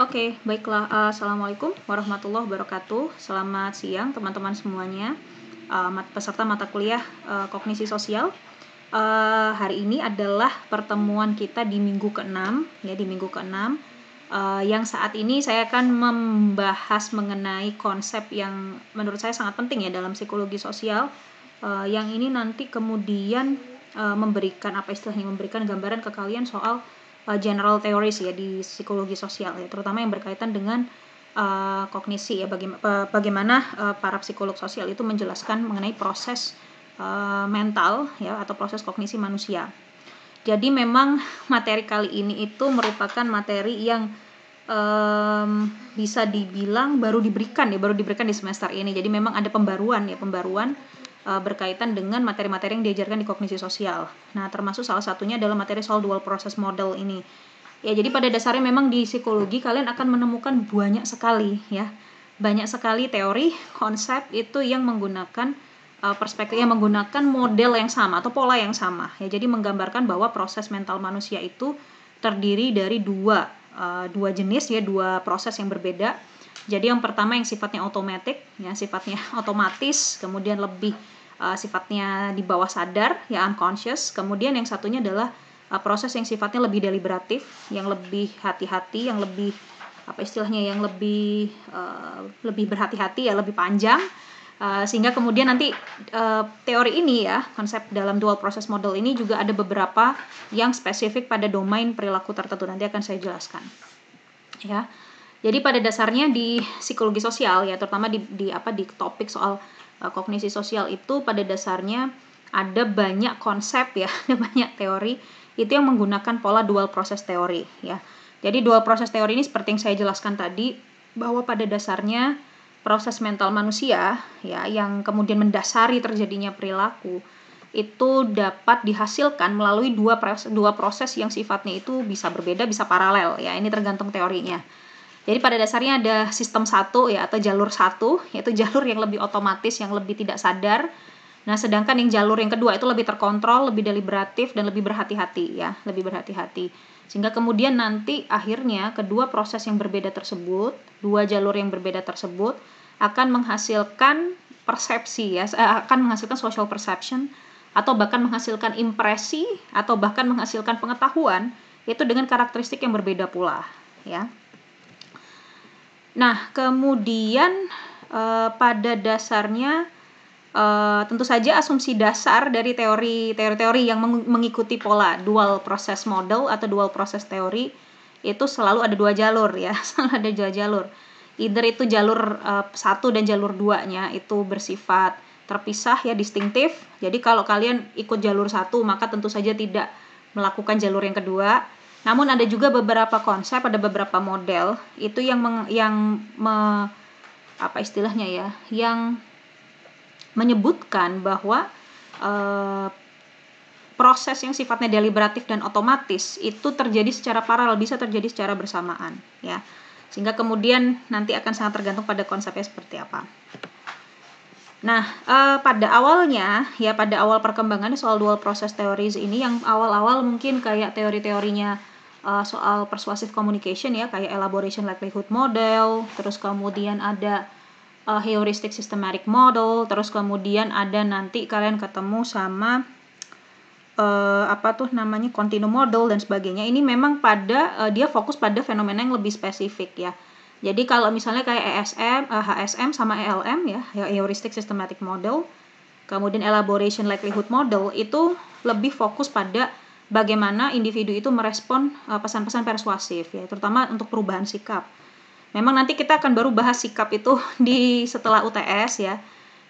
Oke, okay, baiklah. Eh, assalamualaikum warahmatullahi wabarakatuh. Selamat siang teman-teman semuanya. Uh, peserta mata kuliah uh, kognisi sosial. Uh, hari ini adalah pertemuan kita di minggu ke-6, ya di minggu ke-6. Uh, yang saat ini saya akan membahas mengenai konsep yang menurut saya sangat penting ya dalam psikologi sosial. Uh, yang ini nanti kemudian uh, memberikan apa istilahnya memberikan gambaran ke kalian soal uh, general theories ya di psikologi sosial ya, terutama yang berkaitan dengan uh, kognisi ya baga bagaimana uh, para psikolog sosial itu menjelaskan mengenai proses uh, mental ya atau proses kognisi manusia. Jadi memang materi kali ini itu merupakan materi yang um, bisa dibilang baru diberikan ya, baru diberikan di semester ini. Jadi memang ada pembaruan ya, pembaruan Eh, berkaitan dengan materi-materi yang diajarkan di kognisi sosial. Nah, termasuk salah satunya adalah materi soal dual process model ini. Ya, jadi pada dasarnya memang di psikologi kalian akan menemukan banyak sekali ya. Banyak sekali teori, konsep itu yang menggunakan uh, perspektif yang menggunakan model yang sama atau pola yang sama. Ya, jadi menggambarkan bahwa proses mental manusia itu terdiri dari dua eh, dua jenis ya, dua proses yang berbeda. Jadi yang pertama yang sifatnya otomatis ya, sifatnya otomatis, kemudian lebih uh, sifatnya di bawah sadar ya unconscious kemudian yang satunya adalah uh, proses yang sifatnya lebih deliberatif yang lebih hati-hati yang lebih apa istilahnya yang lebih uh, lebih berhati-hati ya lebih panjang Uh, sehingga kemudian nanti uh, teori ini ya konsep dalam dual process model ini juga ada beberapa yang spesifik pada domain perilaku tertentu nanti akan saya jelaskan ya jadi pada dasarnya di psikologi sosial ya terutama di, di apa di topik soal Eh, kognisi sosial itu pada dasarnya ada banyak konsep ya, ada banyak teori itu yang menggunakan pola dual proses teori ya. Jadi dual proses teori ini seperti yang saya jelaskan tadi bahwa pada dasarnya proses mental manusia ya yang kemudian mendasari terjadinya perilaku itu dapat dihasilkan melalui dua proses, dua proses yang sifatnya itu bisa berbeda, bisa paralel ya. Ini tergantung teorinya. Jadi pada dasarnya ada sistem satu ya atau jalur satu yaitu jalur yang lebih otomatis yang lebih tidak sadar. Nah, sedangkan yang jalur yang kedua itu lebih terkontrol, lebih deliberatif dan lebih berhati-hati ya, lebih berhati-hati. Sehingga kemudian nanti akhirnya kedua proses yang berbeda tersebut, dua jalur yang berbeda tersebut akan menghasilkan persepsi ya, eh, akan menghasilkan social perception atau bahkan menghasilkan impresi atau bahkan menghasilkan pengetahuan itu dengan karakteristik yang berbeda pula ya Nah, kemudian eh, pada dasarnya eh, tentu saja asumsi dasar dari teori teori yang mengikuti pola dual process model atau dual process teori itu selalu ada dua jalur ya, selalu ada dua jalur. Either itu jalur e, satu dan jalur duanya itu bersifat terpisah ya distintif. Jadi kalau kalian ikut jalur satu maka tentu saja tidak melakukan jalur yang kedua namun ada juga beberapa konsep, ada beberapa model itu yang meng, yang me, apa istilahnya ya, yang menyebutkan bahwa e, proses yang sifatnya deliberatif dan otomatis itu terjadi secara paralel bisa terjadi secara bersamaan ya. Sehingga kemudian nanti akan sangat tergantung pada konsepnya seperti apa. Nah, eh, pada awalnya ya pada awal perkembangan soal dual process theories ini yang awal-awal mungkin kayak teori-teorinya uh, soal persuasive communication ya kayak elaboration likelihood model, terus kemudian ada uh, heuristic systematic model, terus kemudian ada nanti kalian ketemu sama uh, apa tuh namanya continuum model dan sebagainya. Ini memang pada uh, dia fokus pada fenomena yang lebih spesifik ya. Jadi kalau misalnya kayak ESM, uh, HSM sama ELM ya, ya, heuristic systematic model, kemudian elaboration likelihood model itu lebih fokus pada bagaimana individu itu merespon eh, pesan-pesan persuasif ya, terutama untuk perubahan sikap. Memang nanti kita akan baru bahas sikap itu di setelah UTS ya.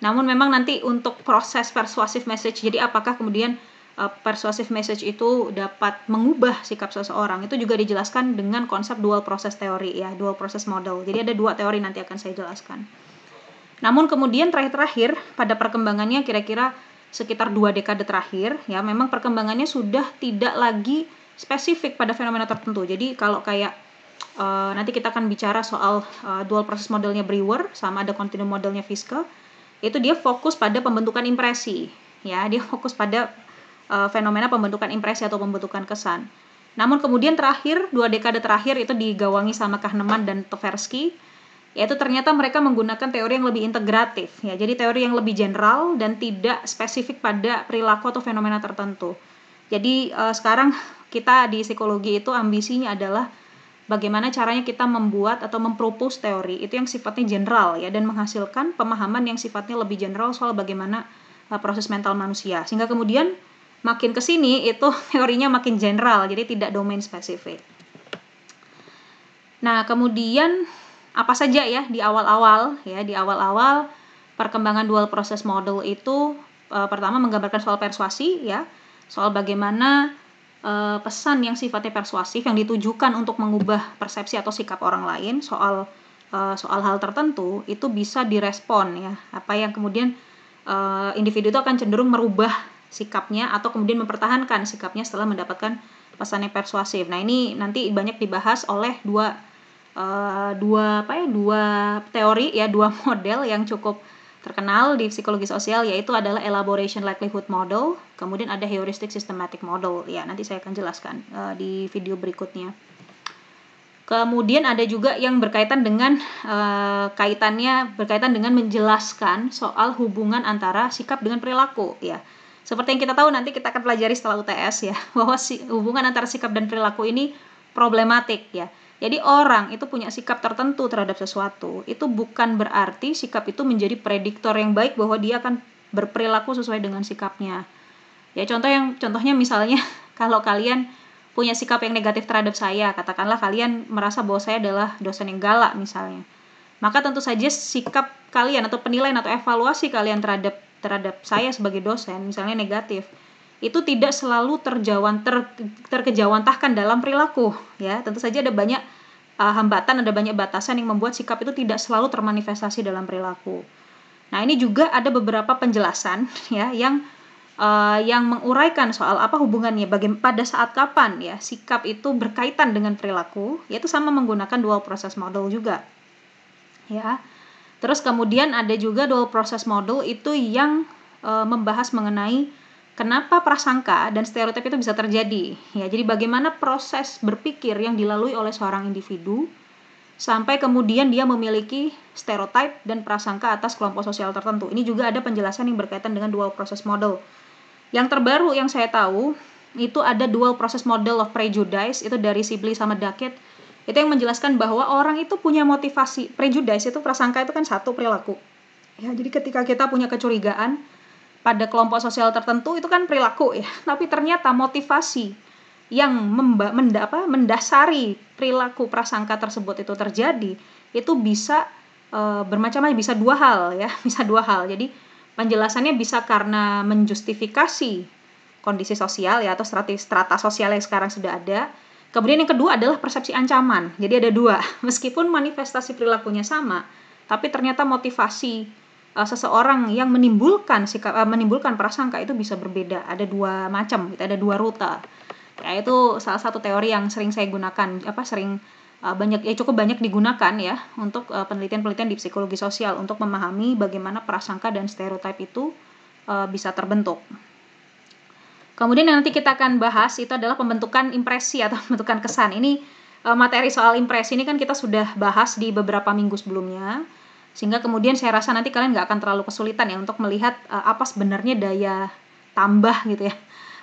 Namun memang nanti untuk proses persuasif message, jadi apakah kemudian eh, persuasif message itu dapat mengubah sikap seseorang itu juga dijelaskan dengan konsep dual process teori ya, dual process model. Jadi ada dua teori nanti akan saya jelaskan. Namun kemudian terakhir-terakhir pada perkembangannya kira-kira sekitar dua dekade terakhir ya memang perkembangannya sudah tidak lagi spesifik pada fenomena tertentu. Jadi kalau kayak uh, nanti kita akan bicara soal uh, dual proses modelnya Brewer sama ada continuum modelnya Fiske, itu dia fokus pada pembentukan impresi, ya dia fokus pada uh, fenomena pembentukan impresi atau pembentukan kesan. Namun kemudian terakhir dua dekade terakhir itu digawangi sama Kahneman dan Tversky yaitu ternyata mereka menggunakan teori yang lebih integratif ya jadi teori yang lebih general dan tidak spesifik pada perilaku atau fenomena tertentu jadi uh, sekarang kita di psikologi itu ambisinya adalah bagaimana caranya kita membuat atau mempropos teori itu yang sifatnya general ya dan menghasilkan pemahaman yang sifatnya lebih general soal bagaimana uh, proses mental manusia sehingga kemudian makin ke sini itu teorinya makin general jadi tidak domain spesifik nah kemudian apa saja ya di awal-awal ya di awal-awal perkembangan dual process model itu uh, pertama menggambarkan soal persuasi ya soal bagaimana uh, pesan yang sifatnya persuasif yang ditujukan untuk mengubah persepsi atau sikap orang lain soal uh, soal hal tertentu itu bisa direspon ya apa yang kemudian uh, individu itu akan cenderung merubah sikapnya atau kemudian mempertahankan sikapnya setelah mendapatkan pesan yang persuasif. Nah, ini nanti banyak dibahas oleh dua Eh, dua apa ya dua teori ya dua model yang cukup terkenal di psikologi sosial yaitu adalah elaboration likelihood model, kemudian ada heuristic systematic model. Ya, nanti saya akan jelaskan uh, di video berikutnya. Kemudian ada juga yang berkaitan dengan uh, kaitannya berkaitan dengan menjelaskan soal hubungan antara sikap dengan perilaku, ya. Seperti yang kita tahu nanti kita akan pelajari setelah UTS ya, bahwa si, hubungan antara sikap dan perilaku ini problematik ya jadi orang itu punya sikap tertentu terhadap sesuatu. Itu bukan berarti sikap itu menjadi prediktor yang baik bahwa dia akan berperilaku sesuai dengan sikapnya. Ya contoh yang contohnya misalnya kalau kalian punya sikap yang negatif terhadap saya, katakanlah kalian merasa bahwa saya adalah dosen yang galak misalnya. Maka tentu saja sikap kalian atau penilaian atau evaluasi kalian terhadap terhadap saya sebagai dosen misalnya negatif itu tidak selalu terjawan ter, terkejawantahkan dalam perilaku ya tentu saja ada banyak uh, hambatan ada banyak batasan yang membuat sikap itu tidak selalu termanifestasi dalam perilaku nah ini juga ada beberapa penjelasan ya yang uh, yang menguraikan soal apa hubungannya bagaimana pada saat kapan ya sikap itu berkaitan dengan perilaku yaitu sama menggunakan dual process model juga ya Terus kemudian ada juga dual process model itu yang uh, membahas mengenai Kenapa prasangka dan stereotip itu bisa terjadi? Ya, jadi bagaimana proses berpikir yang dilalui oleh seorang individu sampai kemudian dia memiliki stereotip dan prasangka atas kelompok sosial tertentu. Ini juga ada penjelasan yang berkaitan dengan dual process model. Yang terbaru yang saya tahu itu ada dual process model of prejudice itu dari Sibley sama Duckett. Itu yang menjelaskan bahwa orang itu punya motivasi. Prejudice itu prasangka itu kan satu perilaku. Ya, jadi ketika kita punya kecurigaan, pada kelompok sosial tertentu itu kan perilaku ya, tapi ternyata motivasi yang memba, menda, apa, mendasari perilaku prasangka tersebut itu terjadi itu bisa e, bermacam-macam bisa dua hal ya, bisa dua hal. Jadi penjelasannya bisa karena menjustifikasi kondisi sosial ya atau strata, strata sosial yang sekarang sudah ada. Kemudian yang kedua adalah persepsi ancaman. Jadi ada dua, meskipun manifestasi perilakunya sama, tapi ternyata motivasi uh, seseorang yang menimbulkan sikap uh, menimbulkan prasangka itu bisa berbeda. Ada dua macam, gitu, ada dua rute. Ya itu salah satu teori yang sering saya gunakan, apa sering uh, banyak ya cukup banyak digunakan ya untuk penelitian-penelitian di psikologi sosial untuk memahami bagaimana prasangka dan stereotip itu uh, bisa terbentuk. Kemudian yang nanti kita akan bahas itu adalah pembentukan impresi atau pembentukan kesan. Ini materi soal impresi ini kan kita sudah bahas di beberapa minggu sebelumnya sehingga kemudian saya rasa nanti kalian nggak akan terlalu kesulitan ya untuk melihat uh, apa sebenarnya daya tambah gitu ya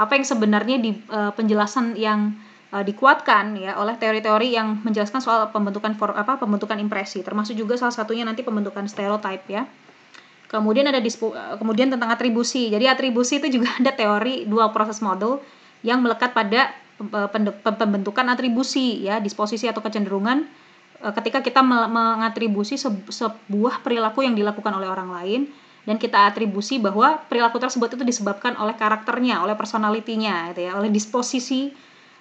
apa yang sebenarnya di uh, penjelasan yang uh, dikuatkan ya oleh teori-teori yang menjelaskan soal pembentukan for, apa pembentukan impresi termasuk juga salah satunya nanti pembentukan stereotip ya kemudian ada dispu, kemudian tentang atribusi jadi atribusi itu juga ada teori dual process model yang melekat pada pembentukan atribusi ya disposisi atau kecenderungan Eh, ketika kita mengatribusi sebuah perilaku yang dilakukan oleh orang lain dan kita atribusi bahwa perilaku tersebut itu disebabkan oleh karakternya, oleh personalitinya, gitu ya, oleh disposisi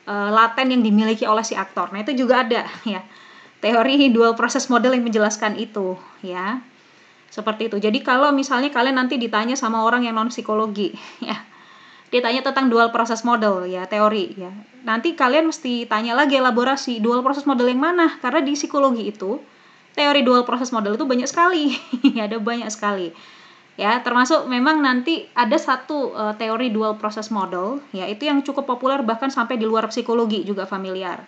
uh, laten yang dimiliki oleh si aktor. Nah itu juga ada ya teori dual process model yang menjelaskan itu ya seperti itu. Jadi kalau misalnya kalian nanti ditanya sama orang yang non psikologi ya dia tanya tentang dual process model ya teori ya nanti kalian mesti tanya lagi elaborasi dual process model yang mana karena di psikologi itu teori dual process model itu banyak sekali ada banyak sekali ya termasuk memang nanti ada satu uh, teori dual process model ya itu yang cukup populer bahkan sampai di luar psikologi juga familiar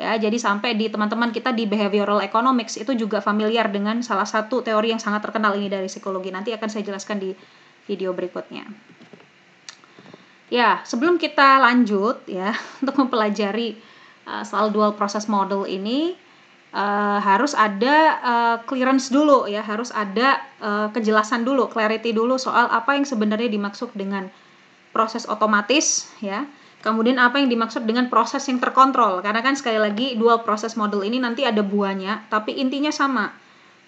ya jadi sampai di teman-teman kita di behavioral economics itu juga familiar dengan salah satu teori yang sangat terkenal ini dari psikologi nanti akan saya jelaskan di video berikutnya Ya, sebelum kita lanjut ya untuk mempelajari uh, soal dual process model ini uh, harus ada uh, clearance dulu ya, harus ada uh, kejelasan dulu, clarity dulu soal apa yang sebenarnya dimaksud dengan proses otomatis ya. Kemudian apa yang dimaksud dengan proses yang terkontrol? Karena kan sekali lagi dual process model ini nanti ada buahnya, tapi intinya sama.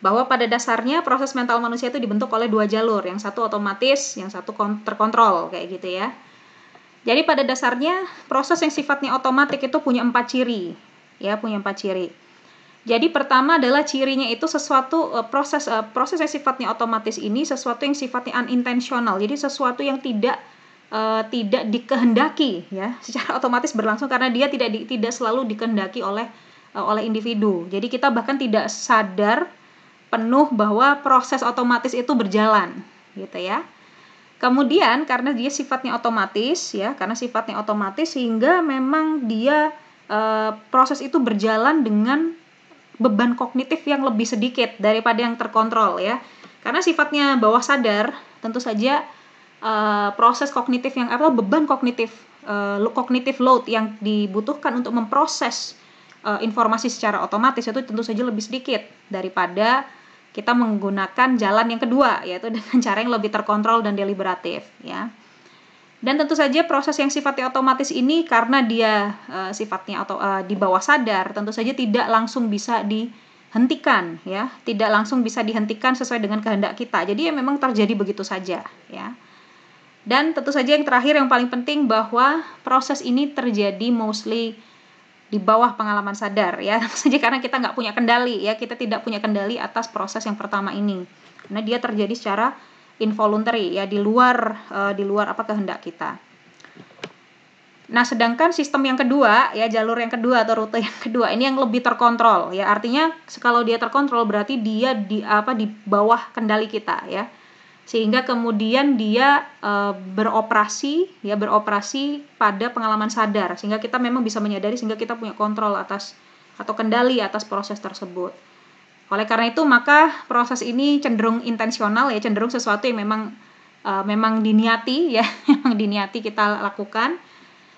Bahwa pada dasarnya proses mental manusia itu dibentuk oleh dua jalur, yang satu otomatis, yang satu terkontrol kayak gitu ya. Jadi pada dasarnya proses yang sifatnya otomatis itu punya empat ciri, ya punya empat ciri. Jadi pertama adalah cirinya itu sesuatu uh, proses uh, proses yang sifatnya otomatis ini sesuatu yang sifatnya unintentional, jadi sesuatu yang tidak uh, tidak dikehendaki, ya secara otomatis berlangsung karena dia tidak di, tidak selalu dikehendaki oleh uh, oleh individu. Jadi kita bahkan tidak sadar penuh bahwa proses otomatis itu berjalan, gitu ya. Kemudian karena dia sifatnya otomatis ya, karena sifatnya otomatis sehingga memang dia e, proses itu berjalan dengan beban kognitif yang lebih sedikit daripada yang terkontrol ya. Karena sifatnya bawah sadar, tentu saja e, proses kognitif yang apa? beban kognitif e, kognitif load yang dibutuhkan untuk memproses e, informasi secara otomatis itu tentu saja lebih sedikit daripada kita menggunakan jalan yang kedua yaitu dengan cara yang lebih terkontrol dan deliberatif ya. Dan tentu saja proses yang sifatnya otomatis ini karena dia uh, sifatnya atau uh, eh, di bawah sadar tentu saja tidak langsung bisa dihentikan ya, tidak langsung bisa dihentikan sesuai dengan kehendak kita. Jadi ya memang terjadi begitu saja ya. Dan tentu saja yang terakhir yang paling penting bahwa proses ini terjadi mostly di bawah pengalaman sadar ya saja karena kita nggak punya kendali ya kita tidak punya kendali atas proses yang pertama ini karena dia terjadi secara involuntary ya di luar uh, di luar apa kehendak kita nah sedangkan sistem yang kedua ya jalur yang kedua atau rute yang kedua ini yang lebih terkontrol ya artinya kalau dia terkontrol berarti dia di apa di bawah kendali kita ya sehingga kemudian dia e, beroperasi ya beroperasi pada pengalaman sadar sehingga kita memang bisa menyadari sehingga kita punya kontrol atas atau kendali atas proses tersebut. Oleh karena itu maka proses ini cenderung intensional ya cenderung sesuatu yang memang e, memang diniati ya memang diniati kita lakukan.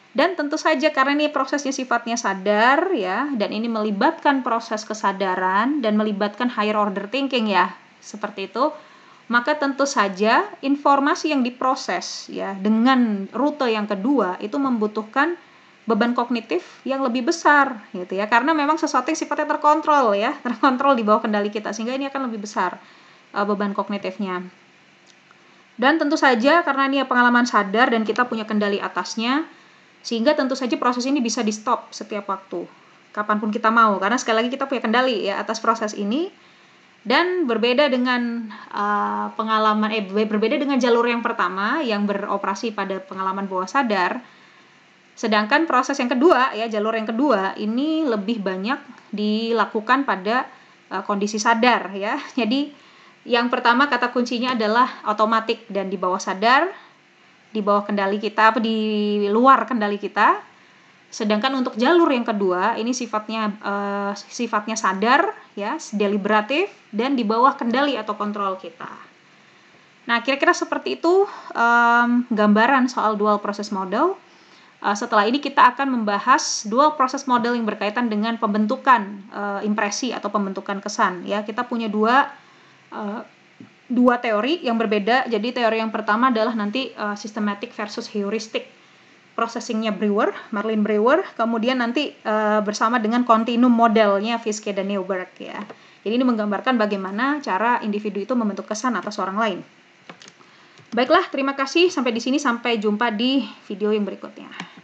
Dan tentu saja karena ini prosesnya sifatnya sadar ya dan ini melibatkan proses kesadaran dan melibatkan higher order thinking ya seperti itu maka tentu saja informasi yang diproses ya dengan rute yang kedua itu membutuhkan beban kognitif yang lebih besar gitu ya karena memang sesuatu yang sifatnya terkontrol ya terkontrol di bawah kendali kita sehingga ini akan lebih besar uh, beban kognitifnya dan tentu saja karena ini pengalaman sadar dan kita punya kendali atasnya sehingga tentu saja proses ini bisa di stop setiap waktu kapanpun kita mau karena sekali lagi kita punya kendali ya atas proses ini dan berbeda dengan uh, pengalaman eh berbeda dengan jalur yang pertama yang beroperasi pada pengalaman bawah sadar sedangkan proses yang kedua ya jalur yang kedua ini lebih banyak dilakukan pada uh, kondisi sadar ya jadi yang pertama kata kuncinya adalah otomatik dan di bawah sadar di bawah kendali kita apa di luar kendali kita Sedangkan untuk jalur yang kedua ini sifatnya uh, sifatnya sadar ya, deliberatif dan di bawah kendali atau kontrol kita. Nah, kira-kira seperti itu um, gambaran soal dual proses model. Uh, setelah ini kita akan membahas dual proses model yang berkaitan dengan pembentukan uh, impresi atau pembentukan kesan ya. Kita punya dua uh, dua teori yang berbeda. Jadi teori yang pertama adalah nanti uh, systematic versus heuristik processingnya Brewer, Marlin Brewer, kemudian nanti uh, bersama dengan kontinum modelnya Fiske dan Newberg, ya. Jadi ini menggambarkan bagaimana cara individu itu membentuk kesan atas orang lain. Baiklah, terima kasih sampai di sini sampai jumpa di video yang berikutnya.